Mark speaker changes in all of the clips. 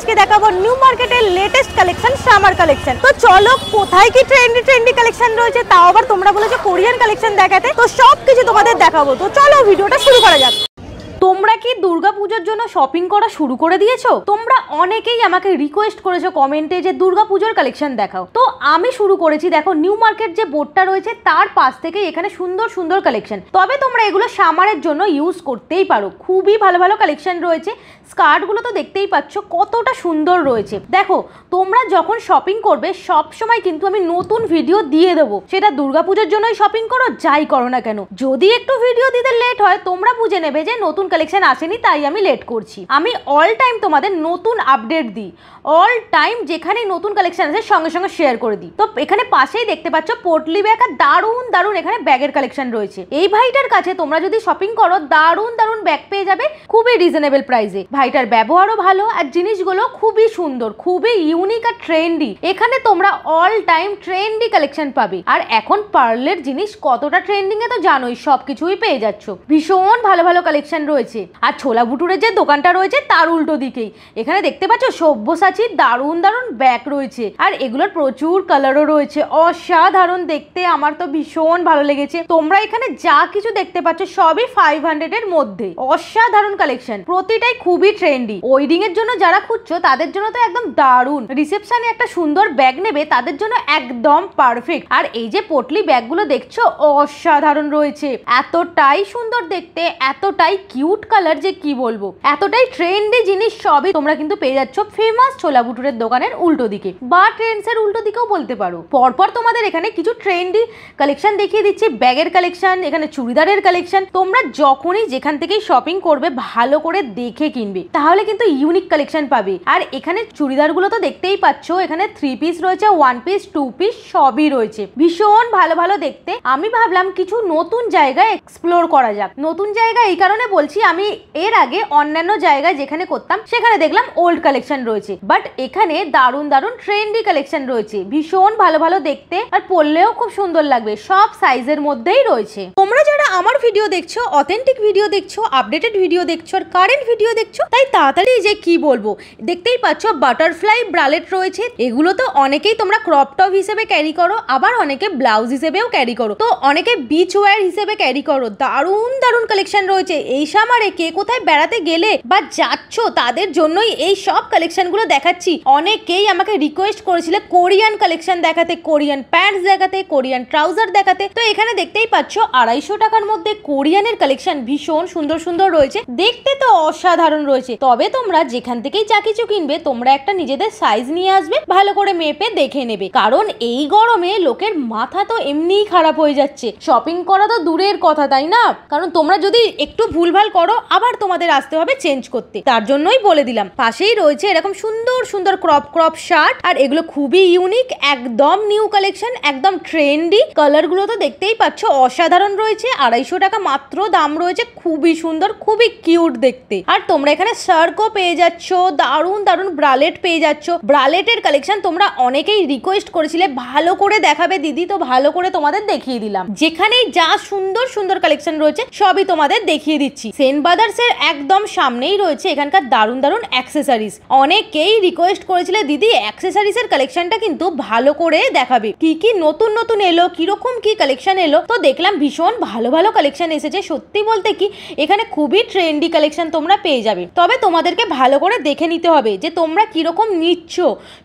Speaker 1: আজকে দেখাবো নিউ মার্কেটের লেটেস্ট কালেকশন সামার কালেকশন তো চলো কোথায় কি ট্রেন্ডি ট্রেন্ডি কালেকশন রয়েছে তাও আবার তোমরা বলেছো কোরিয়ান কালেকশন দেখাতে তো সবকিছু তোমাদের দেখাবো তো চলো ভিডিওটা শুরু করা যাক পুজোর জন্য শপিং করা শুরু করে দিয়েছো তোমরা অনেকেই আমাকে রিকোয়েস্ট করেছো কমেন্টে যে পুজোর কালেকশন দেখাও তো আমি শুরু করেছি দেখো নিউ মার্কেট যে বোর্ডটা রয়েছে তার পাশ থেকে এখানে সুন্দর সুন্দর কালেকশন তবে তোমরা এগুলো সামারের জন্য ইউজ করতেই পারো খুবই ভালো ভালো কালেকশন রয়েছে স্কার্টগুলো তো দেখতেই পাচ্ছ কতটা সুন্দর রয়েছে দেখো তোমরা যখন শপিং করবে সব সময় কিন্তু আমি নতুন ভিডিও দিয়ে দেবো সেটা দুর্গাপুজোর জন্যই শপিং করো যাই করো না কেন যদি একটু ভিডিও দিতে লেট হয় তোমরা বুঝে নেবে যে নতুন কালেকশন আসেনি পারিনি তাই আমি লেট করছি আমি অল টাইম তোমাদের নতুন আপডেট দিই অল টাইম যেখানে নতুন কালেকশন আছে সঙ্গে সঙ্গে শেয়ার করে দিই তো এখানে পাশেই দেখতে পাচ্ছ পোটলি ব্যাগ আর দারুণ দারুণ এখানে ব্যাগের কালেকশন রয়েছে এই ভাইটার কাছে তোমরা যদি শপিং করো দারুণ দারুণ ব্যাগ পেয়ে যাবে খুবই রিজনেবল প্রাইসে ভাইটার ব্যবহারও ভালো আর জিনিসগুলো খুবই সুন্দর খুবই ইউনিক আর ট্রেন্ডি এখানে তোমরা অল টাইম ট্রেন্ডি কালেকশন পাবে আর এখন পার্লের জিনিস কতটা ট্রেন্ডিং এ তো জানোই সবকিছুই পেয়ে যাচ্ছ ভীষণ ভালো ভালো কালেকশন রয়েছে আর ছোলা ভুটুরের যে দোকানটা রয়েছে তার উল্টো দিকেই এখানে দেখতে পাচ্ছ সব্যসাচীর দারুণ দারুণ ব্যাগ রয়েছে আর এগুলোর প্রচুর কালারও রয়েছে অসাধারণ দেখতে আমার তো ভীষণ ভালো লেগেছে তোমরা এখানে যা কিছু দেখতে পাচ্ছ সবই ফাইভ হান্ড্রেড এর মধ্যে অসাধারণ কালেকশন প্রতিটাই খুবই ট্রেন্ডি ওয়েডিং এর জন্য যারা খুঁজছো তাদের জন্য তো একদম দারুণ রিসেপশনে একটা সুন্দর ব্যাগ নেবে তাদের জন্য একদম পারফেক্ট আর এই যে পটলি গুলো দেখছো অসাধারণ রয়েছে এতটাই সুন্দর দেখতে এতটাই কিউট কালার যে কি বলবো এতটাই ট্রেন্ডি জিনিস সবই তোমরা কিন্তু পেয়ে যাচ্ছ ফেমাস ছোলা ভুটুরের দোকানের উল্টো দিকে বা ট্রেন্ডস এর উল্টো দিকেও বলতে পারো পরপর তোমাদের এখানে কিছু ট্রেন্ডি কালেকশন দেখিয়ে দিচ্ছি ব্যাগের কালেকশন এখানে চুড়িদারের কালেকশন তোমরা যখনই যেখান থেকেই শপিং করবে ভালো করে দেখে কিনবে তাহলে কিন্তু ইউনিক কালেকশন পাবে আর এখানে গুলো তো দেখতেই পাচ্ছ এখানে থ্রি পিস রয়েছে ওয়ান পিস টু পিস সবই রয়েছে ভীষণ ভালো ভালো দেখতে আমি ভাবলাম কিছু নতুন জায়গায় এক্সপ্লোর করা যাক নতুন জায়গা এই কারণে বলছি আমি এর আগে অন্যান্য জায়গায় যেখানে করতাম সেখানে দেখলাম ওল্ড কালেকশন রয়েছে বাট এখানে দারুণ দারুণ ট্রেন্ডি কালেকশন রয়েছে ভীষণ ভালো ভালো দেখতে আর পরলেও খুব সুন্দর লাগবে সব সাইজের মধ্যেই রয়েছে তোমরা যারা আমার ভিডিও দেখছো অথেন্টিক ভিডিও দেখছো আপডেটেড ভিডিও দেখছো দেখছো আর কারেন্ট ভিডিও দেখছো তাই তাড়াতাড়ি যে কি বলবো দেখতেই পাচ্ছ বাটারফ্লাই ব্রালেট রয়েছে এগুলো তো অনেকেই তোমরা ক্রপ টপ হিসেবে ক্যারি করো আবার অনেকে ব্লাউজ হিসেবেও ক্যারি করো তো অনেকে বিচ ওয়্যার হিসেবে ক্যারি করো দারুণ দারুণ কালেকশন রয়েছে এই সামারে কে কোথায় বেড়াতে গেলে বা যাচ্ছ তাদের জন্যই এই সব কালেকশন গুলো দেখাচ্ছি অনেকেই আমাকে রিকোয়েস্ট করেছিল কোরিয়ান কালেকশন দেখাতে কোরিয়ান প্যান্টস দেখাতে কোরিয়ান ট্রাউজার দেখাতে তো এখানে দেখতেই পাচ্ছ আড়াইশো টাকার মধ্যে কোরিয়ানের কালেকশন ভীষণ সুন্দর সুন্দর রয়েছে দেখ দেখতে তো অসাধারণ রয়েছে তবে তোমরা যেখান থেকেই যা কিছু কিনবে তোমরা একটা নিজেদের সাইজ নিয়ে আসবে ভালো করে মেপে দেখে নেবে কারণ এই গরমে লোকের মাথা তো এমনিই খারাপ হয়ে যাচ্ছে শপিং করা তো দূরের কথা তাই না কারণ তোমরা যদি একটু ভুলভাল করো আবার তোমাদের আসতে হবে চেঞ্জ করতে তার জন্যই বলে দিলাম পাশেই রয়েছে এরকম সুন্দর সুন্দর ক্রপ ক্রপ শার্ট আর এগুলো খুবই ইউনিক একদম নিউ কালেকশন একদম ট্রেন্ডি কালারগুলো তো দেখতেই পাচ্ছ অসাধারণ রয়েছে আড়াইশো টাকা মাত্র দাম রয়েছে খুবই সুন্দর খুবই কিউ কিউট দেখতে আর তোমরা এখানে সার্কও পেয়ে যাচ্ছ দারুণ দারুন ব্রালেট পেয়ে যাচ্ছ ব্রালেটের কালেকশন তোমরা অনেকেই রিকোয়েস্ট করেছিলে ভালো করে দেখাবে দিদি তো ভালো করে তোমাদের দেখিয়ে দিলাম যেখানে যা সুন্দর সুন্দর কালেকশন রয়েছে সবই তোমাদের দেখিয়ে দিচ্ছি সেন এর একদম সামনেই রয়েছে এখানকার দারুন দারুণ অ্যাক্সেসারিজ অনেকেই রিকোয়েস্ট করেছিলে দিদি এর কালেকশনটা কিন্তু ভালো করে দেখাবে কি কি নতুন নতুন এলো কিরকম কি কালেকশন এলো তো দেখলাম ভীষণ ভালো ভালো কালেকশন এসেছে সত্যি বলতে কি এখানে খুবই ট্রেন্ডি কালেকশন তোমরা পেয়ে যাবে তবে তোমাদেরকে ভালো করে দেখে নিতে হবে যে তোমরা কীরকম নিচ্ছ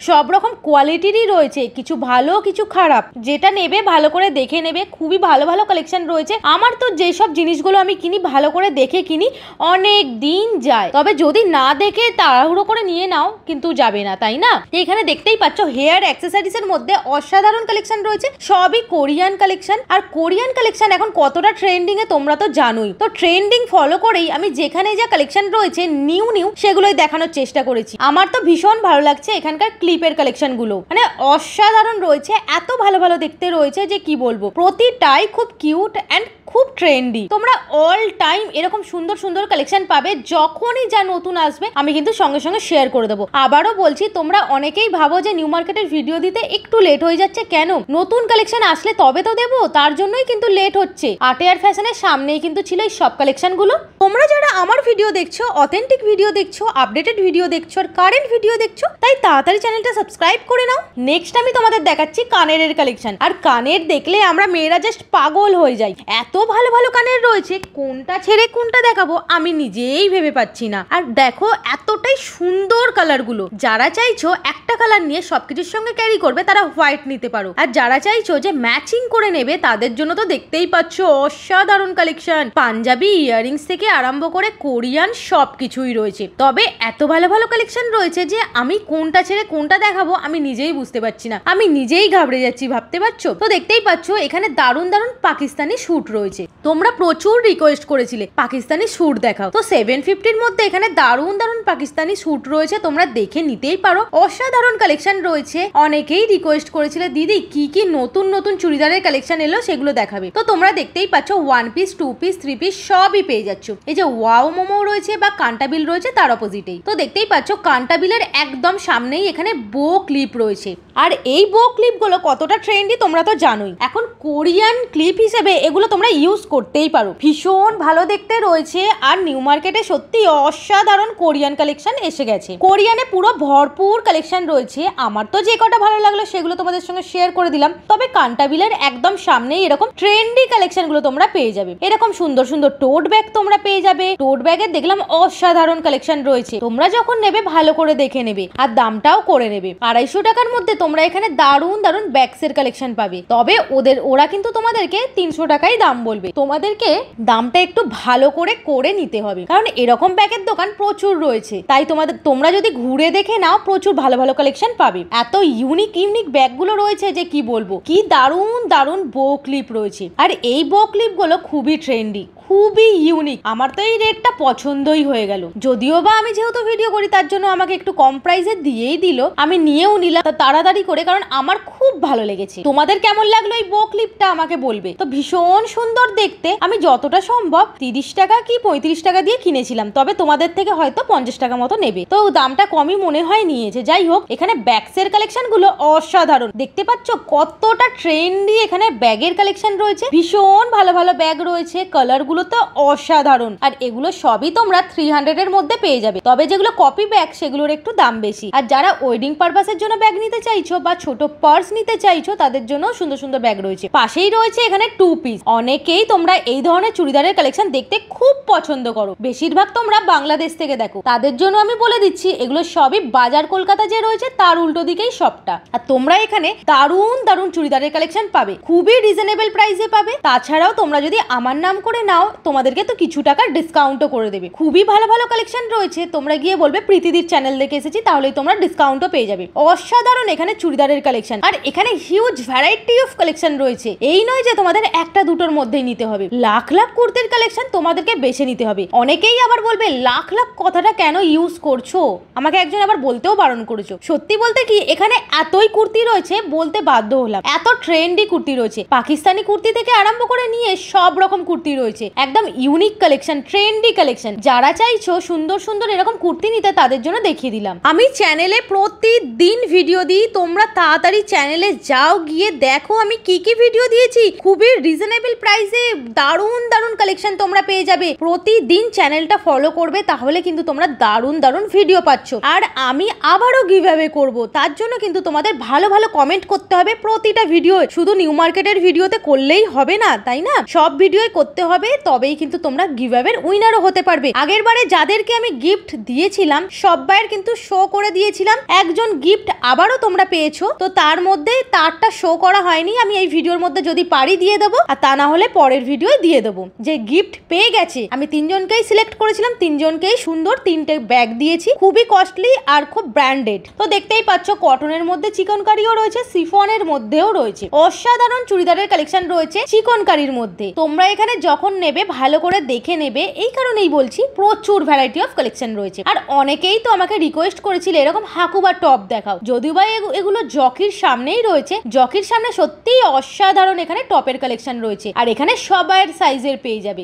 Speaker 1: সব রকম কোয়ালিটিরই রয়েছে কিছু ভালো কিছু খারাপ যেটা নেবে ভালো করে দেখে নেবে খুবই ভালো ভালো কালেকশন রয়েছে আমার তো যেসব জিনিসগুলো আমি কিনি ভালো করে দেখে কিনি অনেক দিন যায় তবে যদি না দেখে তাড়াহুড়ো করে নিয়ে নাও কিন্তু যাবে না তাই না এখানে দেখতেই পাচ্ছ হেয়ার এর মধ্যে অসাধারণ কালেকশন রয়েছে সবই কোরিয়ান কালেকশন আর কোরিয়ান কালেকশন এখন কতটা ট্রেন্ডিংয়ে তোমরা তো জানোই তো ট্রেন্ডিং ফলো করেই আমি যে যেখানে যা কালেকশন রয়েছে নিউ নিউ সেগুলোই দেখানোর চেষ্টা করেছি আমার তো ভীষণ ভালো লাগছে এখানকার ক্লিপের কালেকশনগুলো মানে অসাধারণ রয়েছে এত ভালো ভালো দেখতে রয়েছে যে কি বলবো প্রতিটাই খুব কিউট অ্যান্ড খুব ট্রেন্ডি তোমরা অল টাইম এরকম সুন্দর সুন্দর কালেকশন পাবে যখনই যা নতুন আসবে আমি কিন্তু সঙ্গে সঙ্গে শেয়ার করে দেবো আবারও বলছি তোমরা অনেকেই ভাবো যে নিউ মার্কেটের ভিডিও দিতে একটু লেট হয়ে যাচ্ছে কেন নতুন কালেকশন আসলে তবে তো দেবো তার জন্যই কিন্তু লেট হচ্ছে আটেয়ার ফ্যাশনের সামনেই কিন্তু ছিল এই সব কালেকশনগুলো তোমরা যারা আমার ভিডিও দেখছো অথেন্টিক ভিডিও দেখছো আপডেটেড ভিডিও দেখছো আর কারেন্ট ভিডিও দেখছো তাই তাড়াতাড়ি চ্যানেলটা সাবস্ক্রাইব করে নাও নেক্সট আমি তোমাদের দেখাচ্ছি কানের কালেকশন আর কানের দেখলে আমরা মেয়েরা জাস্ট পাগল হয়ে যাই এত ভালো ভালো কানের রয়েছে কোনটা ছেড়ে কোনটা দেখাবো আমি নিজেই ভেবে পাচ্ছি না আর দেখো এতটাই সুন্দর কালারগুলো যারা চাইছো এক একটা কালার নিয়ে সবকিছুর সঙ্গে ক্যারি করবে তারা হোয়াইট নিতে পারো আর যারা চাইছো যে ম্যাচিং করে নেবে তাদের জন্য তো দেখতেই পাচ্ছ অসাধারণ কালেকশন পাঞ্জাবি ইয়ারিংস থেকে আরম্ভ করে কোরিয়ান সব কিছুই রয়েছে তবে এত ভালো ভালো কালেকশন রয়েছে যে আমি কোনটা ছেড়ে কোনটা দেখাবো আমি নিজেই বুঝতে পারছি না আমি নিজেই ঘাবড়ে যাচ্ছি ভাবতে পারছো তো দেখতেই পাচ্ছ এখানে দারুণ দারুণ পাকিস্তানি শ্যুট রয়েছে তোমরা প্রচুর রিকোয়েস্ট করেছিলে পাকিস্তানি শ্যুট দেখাও তো সেভেন ফিফটির মধ্যে এখানে দারুণ দারুণ পাকিস্তানি শ্যুট রয়েছে তোমরা দেখে নিতেই পারো অসাধারণ অসাধারণ কালেকশন রয়েছে অনেকেই রিকোয়েস্ট করেছিল দিদি কি কি নতুন নতুন চুড়িদারের কালেকশন এলো সেগুলো দেখাবে তো তোমরা দেখতেই পাচ্ছ one piece two piece three piece সবই পেয়ে যাচ্ছ এই যে ওয়াও মোমো রয়েছে বা কান্টাবিল রয়েছে তার অপোজিটেই তো দেখতেই পাচ্ছ কান্টাবিলের একদম সামনেই এখানে বো ক্লিপ রয়েছে আর এই বো ক্লিপগুলো কতটা ট্রেন্ডি তোমরা তো জানোই এখন কোরিয়ান ক্লিপ হিসেবে এগুলো তোমরা ইউজ করতেই পারো ভীষণ ভালো দেখতে রয়েছে আর নিউ মার্কেটে সত্যি অসাধারণ কোরিয়ান কালেকশন এসে গেছে কোরিয়ানে পুরো ভরপুর কালেকশন রয়েছে রয়েছে আমার তো যে কটা ভালো লাগলো সেগুলো তোমাদের সঙ্গে শেয়ার করে দিলাম তবে কান্টাবিলের একদম সামনেই এরকম ট্রেন্ডি কালেকশনগুলো তোমরা পেয়ে যাবে এরকম সুন্দর সুন্দর টোট ব্যাগ তোমরা পেয়ে যাবে টোট ব্যাগের দেখলাম অসাধারণ কালেকশন রয়েছে তোমরা যখন নেবে ভালো করে দেখে নেবে আর দামটাও করে নেবে আড়াইশো টাকার মধ্যে তোমরা এখানে দারুণ দারুণ ব্যাগসের কালেকশন পাবে তবে ওদের ওরা কিন্তু তোমাদেরকে তিনশো টাকাই দাম বলবে তোমাদেরকে দামটা একটু ভালো করে করে নিতে হবে কারণ এরকম ব্যাগের দোকান প্রচুর রয়েছে তাই তোমাদের তোমরা যদি ঘুরে দেখে নাও প্রচুর ভালো ভালো কালেকশন পাবে এত ইউনিক ইউনিক ব্যাগগুলো রয়েছে যে কি বলবো কি দারুণ দারুণ বো ক্লিপ রয়েছে আর এই বো ক্লিপগুলো খুবই ট্রেন্ডি খুবই ইউনিক আমার তো এই রেটটা পছন্দই হয়ে গেল যদিও বা আমি যেহেতু ভিডিও করি তার জন্য আমাকে একটু কম প্রাইসে দিয়েই দিল আমি নিয়েও নিলাম তাড়াতাড়ি করে কারণ আমার খুব ভালো লেগেছে তোমাদের কেমন লাগলো এই বো ক্লিপটা আমাকে বলবে তো ভীষণ সুন্দর দেখতে আমি যতটা সম্ভব তিরিশ টাকা কি পঁয়ত্রিশ টাকা দিয়ে কিনেছিলাম তবে তোমাদের থেকে হয়তো পঞ্চাশ টাকা মতো নেবে তো দামটা কমই মনে হয় নিয়েছে যাই হোক এখানে ব্যাগসের কালেকশন গুলো অসাধারণ দেখতে পাচ্ছ কতটা ট্রেন্ডি এখানে ব্যাগের কালেকশন রয়েছে ভীষণ ভালো ভালো ব্যাগ রয়েছে কালার এগুলো তো অসাধারণ আর এগুলো সবই তোমরা থ্রি হান্ড্রেডের মধ্যে পেয়ে যাবে তবে যেগুলো কপি ব্যাগ সেগুলোর একটু দাম বেশি আর যারা ওয়েডিং পারপাসের জন্য ব্যাগ নিতে চাইছো বা ছোট পার্স নিতে চাইছো তাদের জন্য সুন্দর সুন্দর ব্যাগ রয়েছে পাশেই রয়েছে এখানে টু পিস অনেকেই তোমরা এই ধরনের চুড়িদারের কালেকশন দেখতে খুব পছন্দ করো বেশিরভাগ তোমরা বাংলাদেশ থেকে দেখো তাদের জন্য আমি বলে দিচ্ছি এগুলো সবই বাজার কলকাতা যে রয়েছে তার উল্টো দিকেই সবটা আর তোমরা এখানে দারুণ দারুণ চুড়িদারের কালেকশন পাবে খুবই রিজনেবল প্রাইসে পাবে তাছাড়াও তোমরা যদি আমার নাম করে নাও তারাও তোমাদেরকে তো কিছু টাকা ডিসকাউন্টও করে দেবে খুবই ভালো ভালো কালেকশন রয়েছে তোমরা গিয়ে বলবে প্রীতিদির চ্যানেল দেখে এসেছি তাহলেই তোমরা ডিসকাউন্টও পেয়ে যাবে অসাধারণ এখানে চুড়িদারের কালেকশন আর এখানে হিউজ ভ্যারাইটি অফ কালেকশন রয়েছে এই নয় যে তোমাদের একটা দুটোর মধ্যেই নিতে হবে লাখ লাখ কুর্তির কালেকশন তোমাদেরকে বেছে নিতে হবে অনেকেই আবার বলবে লাখ লাখ কথাটা কেন ইউজ করছো আমাকে একজন আবার বলতেও বারণ করেছো সত্যি বলতে কি এখানে এতই কুর্তি রয়েছে বলতে বাধ্য হলাম এত ট্রেন্ডি কুর্তি রয়েছে পাকিস্তানি কুর্তি থেকে আরম্ভ করে নিয়ে সব রকম কুর্তি রয়েছে একদম ইউনিক কালেকশন ট্রেন্ডি কালেকশন যারা চাইছো সুন্দর সুন্দর এরকম কুর্তি নিতে তাদের জন্য দেখিয়ে দিলাম আমি চ্যানেলে প্রতিদিন ভিডিও দিই তোমরা তাড়াতাড়ি চ্যানেলে যাও গিয়ে দেখো আমি কি কি ভিডিও দিয়েছি খুবই রিজনেবল প্রাইসে দারুণ দারুণ কালেকশন তোমরা পেয়ে যাবে প্রতিদিন চ্যানেলটা ফলো করবে তাহলে কিন্তু তোমরা দারুণ দারুণ ভিডিও পাচ্ছ আর আমি আবারও গিভ অ্যাওয়ে করবো তার জন্য কিন্তু তোমাদের ভালো ভালো কমেন্ট করতে হবে প্রতিটা ভিডিও শুধু নিউ মার্কেটের ভিডিওতে করলেই হবে না তাই না সব ভিডিওই করতে হবে তবেই কিন্তু তোমরা গিভঅ্যাওয়ের উইনারও হতে পারবে আগের বারে যাদেরকে আমি গিফট দিয়েছিলাম সব্বাইয়ের কিন্তু শো করে দিয়েছিলাম একজন গিফট আবারও তোমরা পেয়েছো তো তার মধ্যে তারটা শো করা হয়নি আমি এই ভিডিওর মধ্যে যদি পারি দিয়ে দেবো আর তা না হলে পরের ভিডিও দিয়ে দেবো যে গিফট পেয়ে গেছে আমি তিনজনকেই সিলেক্ট করেছিলাম তিনজনকেই সুন্দর তিনটে ব্যাগ দিয়েছি খুবই কস্টলি আর খুব ব্র্যান্ডেড তো দেখতেই পাচ্ছ কটনের মধ্যে চিকনকারিও রয়েছে সিফনের মধ্যেও রয়েছে অসাধারণ চুড়িদারের কালেকশন রয়েছে চিকনকারির মধ্যে তোমরা এখানে যখন নেবে নেবে ভালো করে দেখে নেবে এই কারণেই বলছি প্রচুর ভ্যারাইটি অফ কালেকশন রয়েছে আর অনেকেই তো আমাকে রিকোয়েস্ট করেছিল এরকম হাকু বা টপ দেখাও যদিও বা এগুলো জকির সামনেই রয়েছে জকির সামনে সত্যিই অসাধারণ এখানে টপের কালেকশন রয়েছে আর এখানে সবার সাইজের পেয়ে যাবে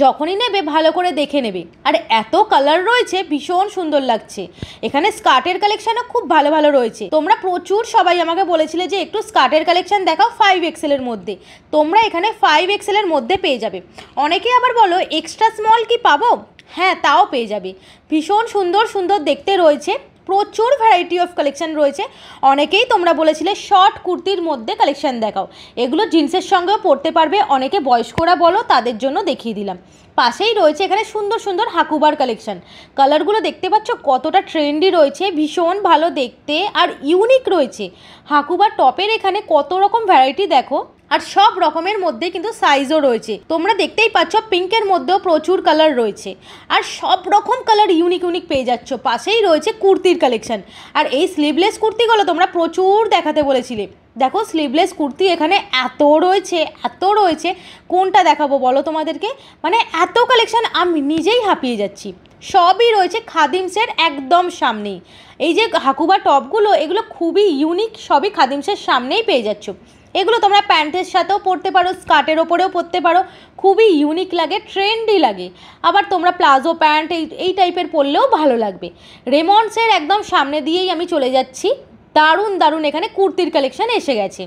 Speaker 1: যখনই নেবে ভালো করে দেখে নেবে আর এত কালার রয়েছে ভীষণ সুন্দর লাগছে এখানে স্কার্টের কালেকশানও খুব ভালো ভালো রয়েছে তোমরা প্রচুর সবাই আমাকে বলেছিলে যে একটু স্কার্টের কালেকশান দেখাও ফাইভ এক্সেলের মধ্যে তোমরা এখানে ফাইভ এক্সেলের মধ্যে পেয়ে যাবে অনেকে আবার বলো এক্সট্রা স্মল কি পাবো হ্যাঁ তাও পেয়ে যাবে ভীষণ সুন্দর সুন্দর দেখতে রয়েছে প্রচুর ভ্যারাইটি অফ কালেকশান রয়েছে অনেকেই তোমরা বলেছিলে শর্ট কুর্তির মধ্যে কালেকশান দেখাও এগুলো জিন্সের সঙ্গেও পরতে পারবে অনেকে বয়স্করা বলো তাদের জন্য দেখিয়ে দিলাম পাশেই রয়েছে এখানে সুন্দর সুন্দর হাকুবার কালেকশান কালারগুলো দেখতে পাচ্ছ কতটা ট্রেন্ডি রয়েছে ভীষণ ভালো দেখতে আর ইউনিক রয়েছে হাকুবার টপের এখানে কত রকম ভ্যারাইটি দেখো আর সব রকমের মধ্যে কিন্তু সাইজও রয়েছে তোমরা দেখতেই পাচ্ছ পিঙ্কের মধ্যেও প্রচুর কালার রয়েছে আর সব রকম কালার ইউনিক ইউনিক পেয়ে যাচ্ছ পাশেই রয়েছে কুর্তির কালেকশন আর এই স্লিভলেস কুর্তিগুলো তোমরা প্রচুর দেখাতে বলেছিলে দেখো স্লিভলেস কুর্তি এখানে এত রয়েছে এত রয়েছে কোনটা দেখাবো বলো তোমাদেরকে মানে এত কালেকশন আমি নিজেই হাঁপিয়ে যাচ্ছি সবই রয়েছে খাদিমসের একদম সামনেই এই যে হাকুবা টপগুলো এগুলো খুবই ইউনিক সবই খাদিমসের সামনেই পেয়ে যাচ্ছ এগুলো তোমরা প্যান্টের সাথেও পরতে পারো স্কার্টের ওপরেও পরতে পারো খুবই ইউনিক লাগে ট্রেন্ডি লাগে আবার তোমরা প্লাজো প্যান্ট এই এই টাইপের পরলেও ভালো লাগবে রেমন্ডসের একদম সামনে দিয়েই আমি চলে যাচ্ছি দারুণ দারুণ এখানে কুর্তির কালেকশান এসে গেছে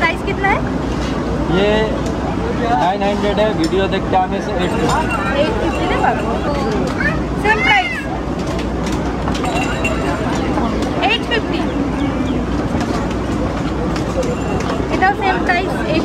Speaker 1: प्राइस कितना है এটাও সেম প্রাইস है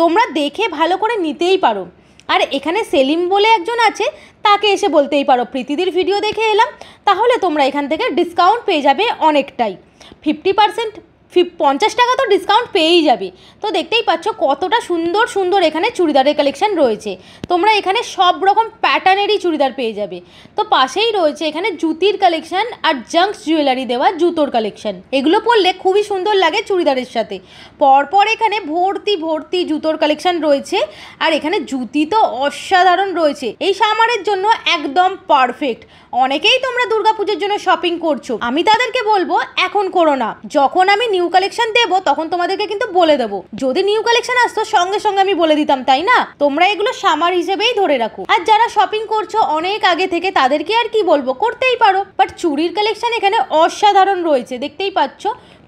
Speaker 1: তোমরা দেখে ভালো করে নিতেই পারো আর এখানে সেলিম বলে একজন আছে তাকে এসে বলতেই পারো প্রীতিদির ভিডিও দেখে এলাম তাহলে তোমরা এখান থেকে ডিসকাউন্ট পেয়ে যাবে অনেকটাই ফিফটি পারসেন্ট পঞ্চাশ টাকা তো ডিসকাউন্ট পেয়েই যাবে তো দেখতেই পাচ্ছ কতটা সুন্দর সুন্দর এখানে চুড়িদারের কালেকশান রয়েছে তোমরা এখানে সব রকম প্যাটার্নেরই চুড়িদার পেয়ে যাবে তো পাশেই রয়েছে এখানে জুতির কালেকশান আর জাঙ্কস জুয়েলারি দেওয়া জুতোর কালেকশান এগুলো পরলে খুবই সুন্দর লাগে চুড়িদারের সাথে পরপর এখানে ভর্তি ভর্তি জুতোর কালেকশান রয়েছে আর এখানে জুতি তো অসাধারণ রয়েছে এই সামারের জন্য একদম পারফেক্ট অনেকেই তোমরা দুর্গাপুজোর জন্য শপিং করছো আমি তাদেরকে বলবো এখন করো না যখন আমি নিউ নিউ কালেকশন দেবো তখন তোমাদেরকে কিন্তু বলে দেবো যদি নিউ কালেকশন আসতো সঙ্গে সঙ্গে আমি বলে দিতাম তাই না তোমরা এগুলো সামার হিসেবেই ধরে রাখো আর যারা শপিং করছো অনেক আগে থেকে তাদেরকে আর কি বলবো করতেই পারো বাট চুরির কালেকশন এখানে অসাধারণ রয়েছে দেখতেই পাচ্ছ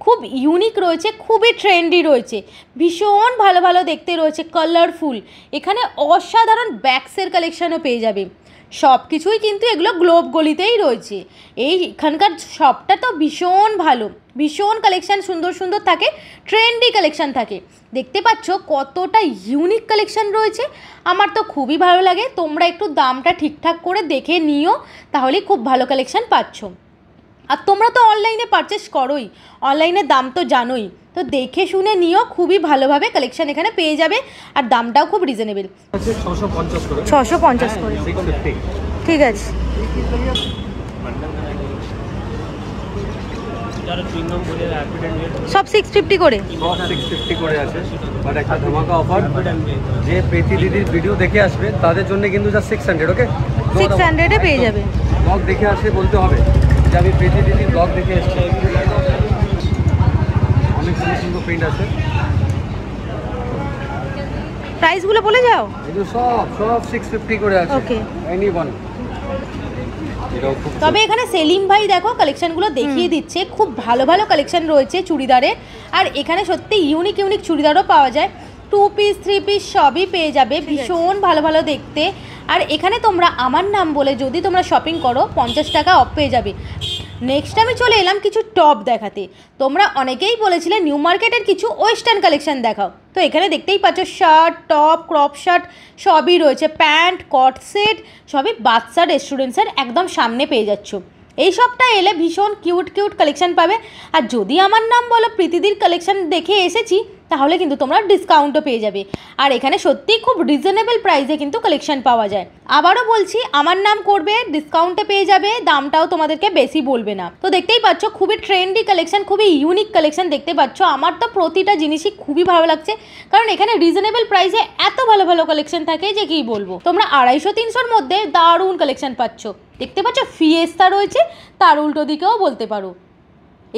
Speaker 1: খুব ইউনিক রয়েছে খুবই ট্রেন্ডি রয়েছে ভীষণ ভালো ভালো দেখতে রয়েছে কালারফুল এখানে অসাধারণ ব্যাগসের কালেকশনও পেয়ে যাবে সব কিছুই কিন্তু এগুলো গ্লোব গলিতেই রয়েছে এইখানকার শপটা তো ভীষণ ভালো ভীষণ কালেকশান সুন্দর সুন্দর থাকে ট্রেন্ডি কালেকশান থাকে দেখতে পাচ্ছ কতটা ইউনিক কালেকশান রয়েছে আমার তো খুবই ভালো লাগে তোমরা একটু দামটা ঠিকঠাক করে দেখে নিও তাহলে খুব ভালো কালেকশান পাচ্ছ আর তোমরা তো অনলাইনে পারচেস করোই অনলাইনের দাম তো জানোই তো দেখে শুনে নিও খুবই ভালোভাবে কালেকশন এখানে পেয়ে যাবে আর দামটাও খুব রিজনেবল ছশো পঞ্চাশ করে হ্যাঁ, ঠিক আছে সব সিক্স ফিফটি করে সব যে প্রীতি দিদির ভিডিও দেখে আসবে তাদের জন্য কিন্তু যা সিক্স হান্ড্রেড ওকে সিক্স হান্ড্রেডে পেয়ে যাবে ব্লগ দেখে আসবে বলতে হবে আমি দিদি ব্লগ দেখে এসছে অনেক সুন্দর সুন্দর প্রিন্ট আছে প্রাইসগুলো বলে যাও এগুলো সব সব 650 করে আছে ওকে এনি ওয়ান তবে এখানে সেলিম ভাই দেখো কালেকশনগুলো দেখিয়ে দিচ্ছে খুব ভালো ভালো কালেকশন রয়েছে চুড়িদারে আর এখানে সত্যি ইউনিক ইউনিক চুড়িদারও পাওয়া যায় টু পিস থ্রি পিস সবই পেয়ে যাবে ভীষণ ভালো ভালো দেখতে আর এখানে তোমরা আমার নাম বলে যদি তোমরা শপিং করো পঞ্চাশ টাকা অফ পেয়ে যাবে নেক্সট আমি চলে এলাম কিছু টপ দেখাতে তোমরা অনেকেই বলেছিলে নিউ মার্কেটের কিছু ওয়েস্টার্ন কালেকশান দেখাও তো এখানে দেখতেই পাচ্ছ শার্ট টপ ক্রপ শার্ট সবই রয়েছে প্যান্ট কট সেট সবই বাচ্চা রেস্টুরেন্টসের একদম সামনে পেয়ে যাচ্ছ এই সবটা এলে ভীষণ কিউট কিউট কালেকশান পাবে আর যদি আমার নাম বলো প্রীতিদির কালেকশান দেখে এসেছি তাহলে কিন্তু তোমরা ডিসকাউন্টও পেয়ে যাবে আর এখানে সত্যি খুব রিজনেবল প্রাইসে কিন্তু কালেকশন পাওয়া যায় আবারও বলছি আমার নাম করবে ডিসকাউন্টে পেয়ে যাবে দামটাও তোমাদেরকে বেশি বলবে না তো দেখতেই পাচ্ছ খুবই ট্রেন্ডি কালেকশন খুবই ইউনিক কালেকশন দেখতে পাচ্ছ আমার তো প্রতিটা জিনিসই খুবই ভালো লাগছে কারণ এখানে রিজনেবল প্রাইসে এত ভালো ভালো কালেকশন থাকে যে কি বলবো তোমরা আড়াইশো তিনশোর মধ্যে দারুণ কালেকশন পাচ্ছ দেখতে পাচ্ছ ফিয়েস্তা রয়েছে তার উল্টো দিকেও বলতে পারো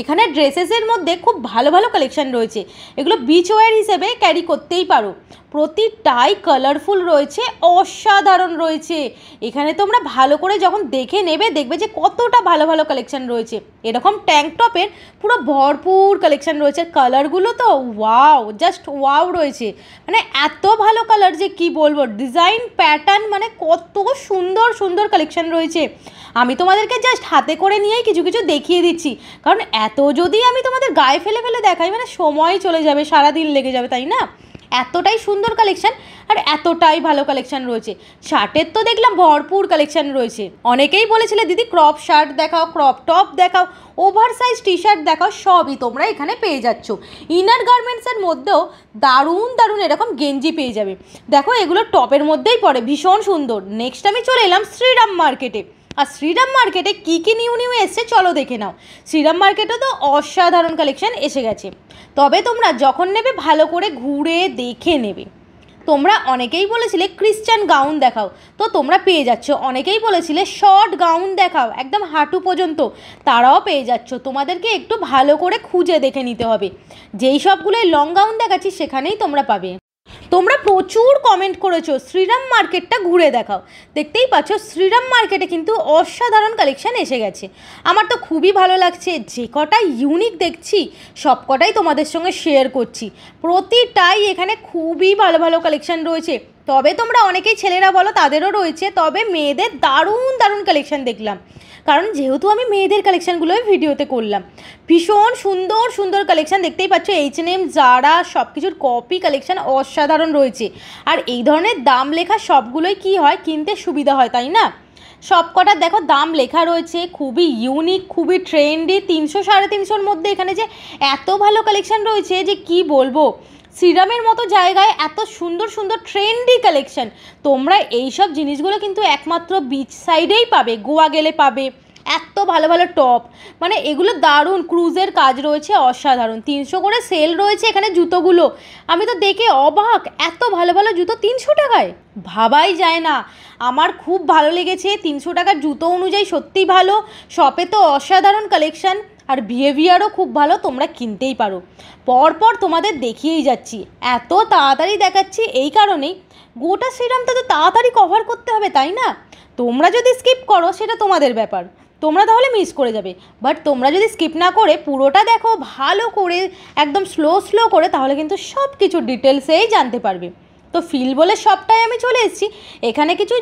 Speaker 1: এখানে ড্রেসেসের মধ্যে খুব ভালো ভালো কালেকশান রয়েছে এগুলো বিচ হিসেবে ক্যারি করতেই পারো প্রতিটাই কালারফুল রয়েছে অসাধারণ রয়েছে এখানে তোমরা ভালো করে যখন দেখে নেবে দেখবে যে কতটা ভালো ভালো কালেকশান রয়েছে এরকম ট্যাঙ্ক টপের পুরো ভরপুর কালেকশান রয়েছে কালারগুলো তো ওয়াও জাস্ট ওয়াও রয়েছে মানে এত ভালো কালার যে কি বলবো ডিজাইন প্যাটার্ন মানে কত সুন্দর সুন্দর কালেকশান রয়েছে আমি তোমাদেরকে জাস্ট হাতে করে নিয়েই কিছু কিছু দেখিয়ে দিচ্ছি কারণ এত যদি আমি তোমাদের গায়ে ফেলে ফেলে দেখাই মানে সময় চলে যাবে সারা দিন লেগে যাবে তাই না এতটাই সুন্দর কালেকশান আর এতটাই ভালো কালেকশান রয়েছে শার্টের তো দেখলাম ভরপুর কালেকশান রয়েছে অনেকেই বলেছিলে দিদি ক্রপ শার্ট দেখাও ক্রপ টপ দেখাও ওভার সাইজ টি শার্ট দেখাও সবই তোমরা এখানে পেয়ে যাচ্ছ ইনার গার্মেন্টসের মধ্যেও দারুণ দারুণ এরকম গেঞ্জি পেয়ে যাবে দেখো এগুলো টপের মধ্যেই পড়ে ভীষণ সুন্দর নেক্সট আমি চলে এলাম শ্রীরাম মার্কেটে আর শ্রীরাম মার্কেটে কী কী নিউ নিউ এসছে চলো দেখে নাও শ্রীরাম মার্কেটে তো অসাধারণ কালেকশন এসে গেছে তবে তোমরা যখন নেবে ভালো করে ঘুরে দেখে নেবে তোমরা অনেকেই বলেছিলে ক্রিশ্চান গাউন দেখাও তো তোমরা পেয়ে যাচ্ছ অনেকেই বলেছিলে শর্ট গাউন দেখাও একদম হাঁটু পর্যন্ত তারাও পেয়ে যাচ্ছ তোমাদেরকে একটু ভালো করে খুঁজে দেখে নিতে হবে যেই সবগুলোই লং গাউন দেখাচ্ছি সেখানেই তোমরা পাবে তোমরা প্রচুর কমেন্ট করেছো শ্রীরাম মার্কেটটা ঘুরে দেখাও দেখতেই পাচ্ছ শ্রীরাম মার্কেটে কিন্তু অসাধারণ কালেকশান এসে গেছে আমার তো খুবই ভালো লাগছে যে কটা ইউনিক দেখছি সব কটাই তোমাদের সঙ্গে শেয়ার করছি প্রতিটাই এখানে খুবই ভালো ভালো কালেকশান রয়েছে তবে তোমরা অনেকেই ছেলেরা বলো তাদেরও রয়েছে তবে মেয়েদের দারুণ দারুণ কালেকশান দেখলাম কারণ যেহেতু আমি মেয়েদের কালেকশানগুলোই ভিডিওতে করলাম ভীষণ সুন্দর সুন্দর কালেকশান দেখতেই পাচ্ছ এইচ এন এম জারা সব কিছুর কপি কালেকশান অসাধারণ রয়েছে আর এই ধরনের দাম লেখা সবগুলোই কি হয় কিনতে সুবিধা হয় তাই না সবকটা দেখো দাম লেখা রয়েছে খুবই ইউনিক খুবই ট্রেন্ডি তিনশো সাড়ে তিনশোর মধ্যে এখানে যে এত ভালো কালেকশান রয়েছে যে কি বলবো সিরামের মতো জায়গায় এত সুন্দর সুন্দর ট্রেন্ডি কালেকশন তোমরা এই সব জিনিসগুলো কিন্তু একমাত্র বিচ সাইডেই পাবে গোয়া গেলে পাবে এত ভালো ভালো টপ মানে এগুলো দারুণ ক্রুজের কাজ রয়েছে অসাধারণ তিনশো করে সেল রয়েছে এখানে জুতোগুলো আমি তো দেখে অবাক এত ভালো ভালো জুতো তিনশো টাকায় ভাবাই যায় না আমার খুব ভালো লেগেছে তিনশো টাকার জুতো অনুযায়ী সত্যি ভালো শপে তো অসাধারণ কালেকশান আর বিহেভিয়ারও খুব ভালো তোমরা কিনতেই পারো পরপর তোমাদের দেখিয়েই যাচ্ছি এত তাড়াতাড়ি দেখাচ্ছি এই কারণেই গোটা সিরামটা তো তাড়াতাড়ি কভার করতে হবে তাই না তোমরা যদি স্কিপ করো সেটা তোমাদের ব্যাপার তোমরা তাহলে মিস করে যাবে বাট তোমরা যদি স্কিপ না করে পুরোটা দেখো ভালো করে একদম স্লো স্লো করে তাহলে কিন্তু সব কিছু ডিটেলসেই জানতে পারবে তো ফিল বলে সবটাই আমি চলে এসেছি এখানে কিছু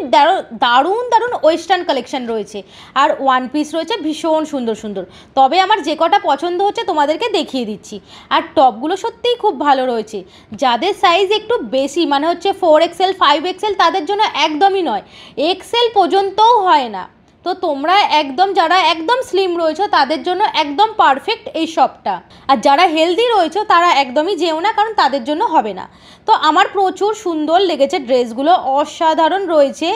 Speaker 1: দারুণ দারুণ ওয়েস্টার্ন কালেকশন রয়েছে আর ওয়ান পিস রয়েছে ভীষণ সুন্দর সুন্দর তবে আমার যে কটা পছন্দ হচ্ছে তোমাদেরকে দেখিয়ে দিচ্ছি আর টপগুলো সত্যিই খুব ভালো রয়েছে যাদের সাইজ একটু বেশি মানে হচ্ছে ফোর এক্সেল ফাইভ এক্সেল তাদের জন্য একদমই নয় এক্সেল পর্যন্তও হয় না তো তোমরা একদম যারা একদম স্লিম রয়েছো তাদের জন্য একদম পারফেক্ট এই শপটা আর যারা হেলদি রয়েছো তারা একদমই যেও না কারণ তাদের জন্য হবে না তো আমার প্রচুর সুন্দর লেগেছে ড্রেসগুলো অসাধারণ রয়েছে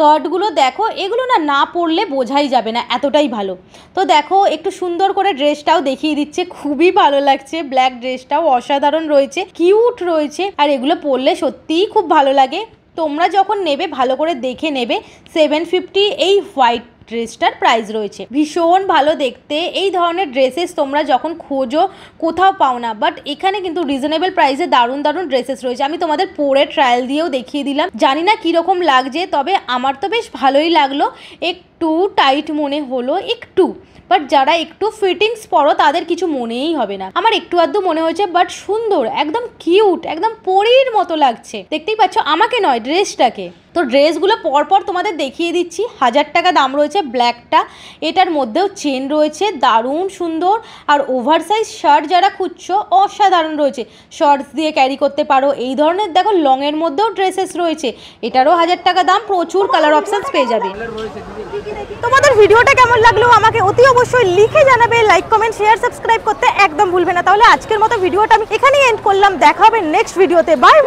Speaker 1: কার্ডগুলো দেখো এগুলো না না পরলে বোঝাই যাবে না এতটাই ভালো তো দেখো একটু সুন্দর করে ড্রেসটাও দেখিয়ে দিচ্ছে খুবই ভালো লাগছে ব্ল্যাক ড্রেসটাও অসাধারণ রয়েছে কিউট রয়েছে আর এগুলো পরলে সত্যিই খুব ভালো লাগে তোমরা যখন নেবে ভালো করে দেখে নেবে সেভেন ফিফটি এই হোয়াইট ড্রেসটার প্রাইস রয়েছে ভীষণ ভালো দেখতে এই ধরনের ড্রেসেস তোমরা যখন খোঁজো কোথাও পাও না বাট এখানে কিন্তু রিজনেবল প্রাইসে দারুণ দারুণ ড্রেসেস রয়েছে আমি তোমাদের পরে ট্রায়াল দিয়েও দেখিয়ে দিলাম জানি না কীরকম লাগছে তবে আমার তো বেশ ভালোই লাগলো একটু টাইট মনে হলো একটু বাট যারা একটু ফিটিংস পরো তাদের কিছু মনেই হবে না আমার একটু আধটু মনে হয়েছে বাট সুন্দর একদম কিউট একদম পরীর মতো লাগছে দেখতেই পাচ্ছ আমাকে নয় ড্রেসটাকে তো ড্রেসগুলো পরপর তোমাদের দেখিয়ে দিচ্ছি হাজার টাকা দাম রয়েছে ব্ল্যাকটা এটার মধ্যেও চেন রয়েছে দারুণ সুন্দর আর ওভার সাইজ শার্ট যারা খুঁজছো অসাধারণ রয়েছে শর্টস দিয়ে ক্যারি করতে পারো এই ধরনের দেখো লংয়ের মধ্যেও ড্রেসেস রয়েছে এটারও হাজার টাকা দাম প্রচুর কালার অপশানস পেয়ে যাবে তোমাদের ভিডিওটা কেমন লাগলো আমাকে অতি অবশ্যই লিখে জানাবে লাইক কমেন্ট শেয়ার সাবস্ক্রাইব করতে একদম ভুলবে না তাহলে আজকের মতো ভিডিওটা আমি এখানেই এন্ড করলাম দেখা হবে নেক্সট ভিডিওতে বাই